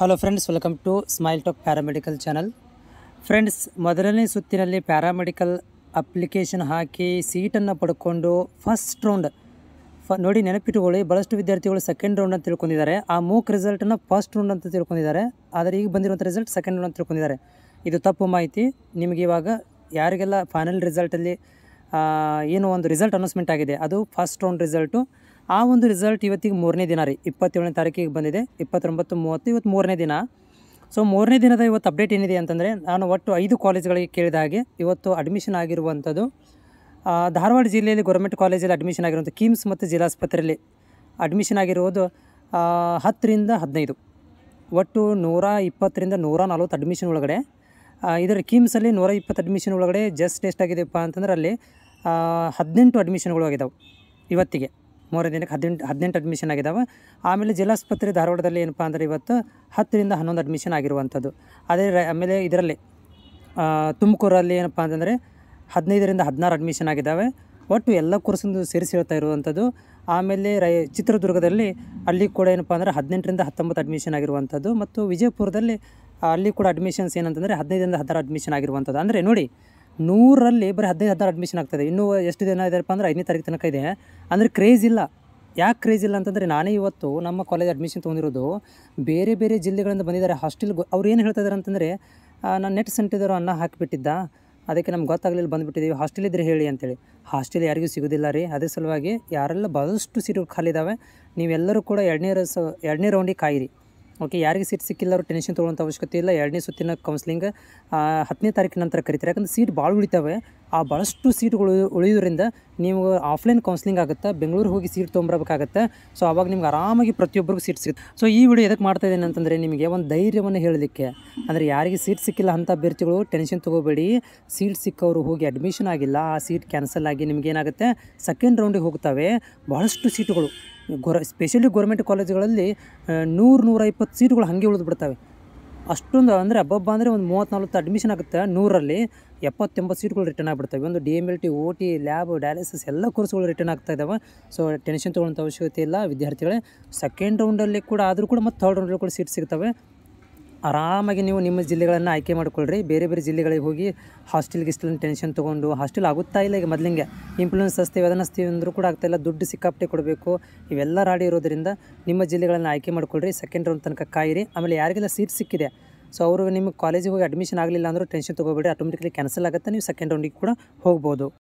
hello friends welcome to Smile Talk paramedical channel friends ಮೊದಲನೇ ಸುತ್ತಿನಲ್ಲಿ paramedical application ಹಾಕಿ ಸೀಟನ್ನು ಪಡ್ಕೊಂಡು first round ಫ ನೋಡಿ ನೆನಪಿಟ್ಟುಕೊಳ್ಳಿ ಭಾಳಷ್ಟು ವಿದ್ಯಾರ್ಥಿಗಳು ಸೆಕೆಂಡ್ ರೌಂಡ್ ಅಂತ ತಿಳ್ಕೊಂಡಿದ್ದಾರೆ ಆ ಮೂಕ್ ರಿಸಲ್ಟನ್ನು ಫಸ್ಟ್ ರೌಂಡ್ ಅಂತ ತಿಳ್ಕೊಂಡಿದ್ದಾರೆ ಆದರೆ ಈಗ ಬಂದಿರುವಂಥ ರಿಸಲ್ಟ್ ಸೆಕೆಂಡ್ ರೌಂಡ್ ಅಂತ ತಿಳ್ಕೊಂಡಿದ್ದಾರೆ ಇದು ತಪ್ಪು ಮಾಹಿತಿ ನಿಮಗೆ ಇವಾಗ ಯಾರಿಗೆಲ್ಲ ಫೈನಲ್ ರಿಸಲ್ಟಲ್ಲಿ ಏನು ಒಂದು ರಿಸಲ್ಟ್ ಅನೌನ್ಸ್ಮೆಂಟ್ ಆಗಿದೆ ಅದು ಫಸ್ಟ್ ರೌಂಡ್ ರಿಸಲ್ಟು ಆ ಒಂದು ರಿಸಲ್ಟ್ ಇವತ್ತಿಗೆ ಮೂರನೇ ದಿನ ರೀ ಇಪ್ಪತ್ತೇಳನೇ ತಾರೀಕಿಗೆ ಬಂದಿದೆ ಇಪ್ಪತ್ತೊಂಬತ್ತು ಮೂವತ್ತು ಇವತ್ತು ಮೂರನೇ ದಿನ ಸೊ ಮೂರನೇ ದಿನದ ಇವತ್ತು ಅಪ್ಡೇಟ್ ಏನಿದೆ ಅಂತಂದರೆ ನಾನು ಒಟ್ಟು ಐದು ಕಾಲೇಜ್ಗಳಿಗೆ ಕೇಳಿದ ಹಾಗೆ ಇವತ್ತು ಅಡ್ಮಿಷನ್ ಆಗಿರುವಂಥದ್ದು ಧಾರವಾಡ ಜಿಲ್ಲೆಯಲ್ಲಿ ಗೌರ್ಮೆಂಟ್ ಕಾಲೇಜಲ್ಲಿ ಅಡ್ಮಿಷನ್ ಆಗಿರುವಂಥ ಕಿಮ್ಸ್ ಮತ್ತು ಜಿಲ್ಲಾಸ್ಪತ್ರೆಯಲ್ಲಿ ಅಡ್ಮಿಷನ್ ಆಗಿರುವುದು ಹತ್ತರಿಂದ ಹದಿನೈದು ಒಟ್ಟು ನೂರ ಇಪ್ಪತ್ತರಿಂದ ನೂರ ನಲ್ವತ್ತು ಅಡ್ಮಿಷನ್ ಒಳಗಡೆ ಇದರ ಕಿಮ್ಸಲ್ಲಿ ನೂರ ಇಪ್ಪತ್ತು ಅಡ್ಮಿಷನ್ ಒಳಗಡೆ ಜಸ್ಟ್ ಎಷ್ಟಾಗಿದೆಯಪ್ಪ ಅಂತಂದ್ರೆ ಅಲ್ಲಿ ಹದಿನೆಂಟು ಅಡ್ಮಿಷನ್ಗಳು ಆಗಿದ್ದಾವೆ ಇವತ್ತಿಗೆ ಮೂರನೇ ದಿನಕ್ಕೆ ಹದಿನೆಂಟು ಹದಿನೆಂಟು ಅಡ್ಮಿಷನ್ ಆಗಿದ್ದಾವೆ ಆಮೇಲೆ ಜಿಲ್ಲಾಸ್ಪತ್ರೆ ಧಾರವಾಡದಲ್ಲಿ ಏನಪ್ಪ ಅಂದರೆ ಇವತ್ತು ಹತ್ತರಿಂದ ಹನ್ನೊಂದು ಅಡ್ಮಿಷನ್ ಆಗಿರುವಂಥದ್ದು ಅದೇ ಆಮೇಲೆ ಇದರಲ್ಲಿ ತುಮಕೂರಲ್ಲಿ ಏನಪ್ಪ ಅಂತಂದರೆ ಹದಿನೈದರಿಂದ ಹದಿನಾರು ಅಡ್ಮಿಷನ್ ಆಗಿದ್ದಾವೆ ಒಟ್ಟು ಎಲ್ಲ ಕೋರ್ಸಂದು ಸೇರಿಸಿ ಹೇಳ್ತಾ ಇರುವಂಥದ್ದು ಆಮೇಲೆ ರೈ ಚಿತ್ರದುರ್ಗದಲ್ಲಿ ಅಲ್ಲಿ ಕೂಡ ಏನಪ್ಪ ಅಂದರೆ ಹದಿನೆಂಟರಿಂದ ಹತ್ತೊಂಬತ್ತು ಅಡ್ಮಿಷನ್ ಆಗಿರುವಂಥದ್ದು ಮತ್ತು ವಿಜಯಪುರದಲ್ಲಿ ಅಲ್ಲಿ ಕೂಡ ಅಡ್ಮಿಷನ್ಸ್ ಏನಂತಂದರೆ ಹದಿನೈದರಿಂದ ಹದಿನಾರು ಅಡ್ಮಿಷನ್ ಆಗಿರುವಂಥದ್ದು ಅಂದರೆ ನೋಡಿ ನೂರಲ್ಲಿ ಬರೀ ಹದಿನೈದು ಹದಿನಾರು ಅಡ್ಮಿಷನ್ ಆಗ್ತದೆ ಇನ್ನೂ ಎಷ್ಟು ದಿನ ಇದೆಯಪ್ಪ ಅಂದರೆ ಐದನೇ ತಾರೀಕು ತನಕ ಇದೆ ಅಂದರೆ ಕ್ರೇಜ್ ಇಲ್ಲ ಯಾಕೆ ಕ್ರೇಜ್ ಇಲ್ಲ ಅಂತಂದರೆ ನಾನೇ ಇವತ್ತು ನಮ್ಮ ಕಾಲೇಜ್ ಅಡ್ಮಿಷನ್ ತೊಗೊಂಡಿರೋದು ಬೇರೆ ಬೇರೆ ಜಿಲ್ಲೆಗಳಿಂದ ಬಂದಿದ್ದಾರೆ ಹಾಸ್ಟೆಲ್ ಅವ್ರು ಏನು ಹೇಳ್ತಾ ಇದ್ದಾರೆ ಅಂತಂದರೆ ನಾನು ನೆಟ್ ಸೆಂಟಿದ್ರು ಅನ್ನ ಹಾಕಿಬಿಟ್ಟಿದ್ದ ಅದಕ್ಕೆ ನಮ್ಗೆ ಗೊತ್ತಾಗಲಿಲ್ಲ ಬಂದುಬಿಟ್ಟಿದ್ದೀವಿ ಹಾಸ್ಟೆಲ್ ಇದ್ದರೆ ಹೇಳಿ ಅಂತೇಳಿ ಹಾಸ್ಟೆಲ್ ಯಾರಿಗೂ ಸಿಗೋದಿಲ್ಲ ರೀ ಅದೇ ಸಲುವಾಗಿ ಯಾರೆಲ್ಲ ಭಾಳಷ್ಟು ಸೀಟು ಖಾಲಿದಾವೆ ನೀವೆಲ್ಲರೂ ಕೂಡ ಎರಡನೇ ರಸ ಎರಡನೇ ರೌಂಡಿಗೆ ಕಾಯಿರಿ ಓಕೆ ಯಾರಿಗೆ ಸೀಟ್ ಸಿಕ್ಕಿಲ್ಲ ಅವರು ಟೆನ್ಷನ್ ತೊಗೊಳ್ಳೋಂಥ ಅವಶ್ಯಕತೆ ಇಲ್ಲ ಎರಡನೇ ಸುತ್ತಿನ ಕೌನ್ಸಿಲಿಂಗ್ ಹತ್ತನೇ ತಾರೀಕು ನಂತರ ಕರಿತಾರೆ ಯಾಕಂದ್ರೆ ಸೀಟ್ ಭಾಳ ಉಳಿತಾವೆ ಆ ಭಾಳಷ್ಟು ಸೀಟ್ಗಳು ಉಳಿಯೋದ್ರಿಂದ ನೀವು ಆಫ್ಲೈನ್ ಕೌನ್ಸಿಲಿಂಗ್ ಆಗುತ್ತೆ ಬೆಂಗಳೂರು ಹೋಗಿ ಸೀಟ್ ತೊಗೊಂಬರ್ಬೇಕಾಗತ್ತೆ ಸೊ ಅವಾಗ ನಿಮ್ಗೆ ಆರಾಮಾಗಿ ಪ್ರತಿಯೊಬ್ಬರಿಗೂ ಸೀಟ್ ಸಿಗುತ್ತೆ ಸೊ ಈ ವಿಡಿಯೋ ಎದಕ್ಕೆ ಮಾಡ್ತಾ ಇದ್ದೇನೆ ಅಂತಂದರೆ ನಿಮಗೆ ಒಂದು ಧೈರ್ಯವನ್ನು ಹೇಳಲಿಕ್ಕೆ ಅಂದರೆ ಯಾರಿಗೆ ಸೀಟ್ ಸಿಕ್ಕಿಲ್ಲ ಅಂಥ ಅಭ್ಯರ್ಥಿಗಳು ಟೆನ್ಷನ್ ತೊಗೋಬೇಡಿ ಸೀಟ್ ಸಿಕ್ಕವರು ಹೋಗಿ ಅಡ್ಮಿಷನ್ ಆಗಿಲ್ಲ ಆ ಸೀಟ್ ಕ್ಯಾನ್ಸಲ್ ಆಗಿ ಏನಾಗುತ್ತೆ ಸೆಕೆಂಡ್ ರೌಂಡಿಗೆ ಹೋಗ್ತವೆ ಭಾಳಷ್ಟು ಸೀಟುಗಳು ಗೊರ ಸ್ಪೆಷಲಿ ಗೌರ್ಮೆಂಟ್ ಕಾಲೇಜುಗಳಲ್ಲಿ ನೂರು ನೂರ ಇಪ್ಪತ್ತು ಸೀಟುಗಳು ಹಾಗೆ ಉಳಿದು ಬಿಡ್ತವೆ ಅಷ್ಟೊಂದು ಅಂದರೆ ಹಬ್ಬಬ್ಬ ಅಂದರೆ ಒಂದು ಮೂವತ್ತ್ನಾಲ್ವತ್ತು ಅಡ್ಮಿಷನ್ ಆಗುತ್ತೆ ನೂರಲ್ಲಿ ಎಪ್ಪತ್ತೆಂಬತ್ತು ಸೀಟ್ಗಳು ರಿಟರ್ನ್ ಆಗಿಬಿಡ್ತವೆ ಒಂದು D M L T O T lab dialysis ಎಲ್ಲ ಕೋರ್ಸ್ಗಳು ರಿಟರ್ನ್ ಆಗ್ತಾ ಇದ್ದಾವೆ ಸೊ ಟೆನ್ಷನ್ ತೊಗೊಳ್ಳೋಂಥ ಅವಶ್ಯಕತೆ ಇಲ್ಲ ವಿದ್ಯಾರ್ಥಿಗಳೇ ಸೆಕೆಂಡ್ ರೌಂಡಲ್ಲಿ ಕೂಡ ಆದರೂ ಕೂಡ ಮತ್ತು ಥರ್ಡ್ ರೌಂಡಲ್ಲಿ ಕೂಡ ಸೀಟ್ ಸಿಗ್ತವೆ ಆರಾಮಾಗಿ ನೀವು ನಿಮ್ಮ ಜಿಲ್ಲೆಗಳನ್ನು ಆಯ್ಕೆ ಮಾಡಿಕೊಳ್ಳ್ರಿ ಬೇರೆ ಬೇರೆ ಜಿಲ್ಲೆಗಳಿಗೆ ಹೋಗಿ ಹಾಸ್ಟೆಲ್ಗೆ ಗಿಸ್ಟೆಲ್ ಟೆನ್ಷನ್ ತೊಗೊಂಡು ಹಾಸ್ಟೆಲ್ ಆಗುತ್ತಾ ಇಲ್ಲ ಈಗ ಮೊದಲಿಗೆ ಇಂಪ್ಲೂಯೆನ್ಸ್ ಹಸ್ತೀವಿ ಅದನ್ನು ಅಂದರೂ ಕೂಡ ಆಗ್ತಾಯಿಲ್ಲ ದುಡ್ಡು ಸಿಕ್ಕಾಪಟ್ಟೆ ಕೊಡಬೇಕು ಇವೆಲ್ಲ ರಾಡಿ ಇರೋದರಿಂದ ನಿಮ್ಮ ಜಿಲ್ಲೆಗಳನ್ನು ಆಯ್ಕೆ ಮಾಡಿಕೊಳ್ಳ್ರಿ ಸೆಕೆಂಡ್ ರೌಂಡ್ ತನಕ ಕಾಯಿರಿ ಆಮೇಲೆ ಯಾರಿಗೆಲ್ಲ ಸೀಟ್ ಸಿಕ್ಕಿದೆ ಸೊ ಅವರು ನಿಮ್ಮ ಕಾಲೇಜಿಗೆ ಹೋಗಿ ಅಡ್ಮಿಷನ್ ಆಗಲಿಲ್ಲ ಅಂದರೂ ಟೆನ್ಷನ್ ತೊಗೋಬೇಡಿ ಆಟೋಮೆಟಿಕ್ಲಿ ಕ್ಯಾನ್ಸಲ್ ಆಗುತ್ತೆ ನೀವು ಸೆಕೆಂಡ್ ರೌಂಡಿಗೆ ಕೂಡ ಹೋಗ್ಬೋದು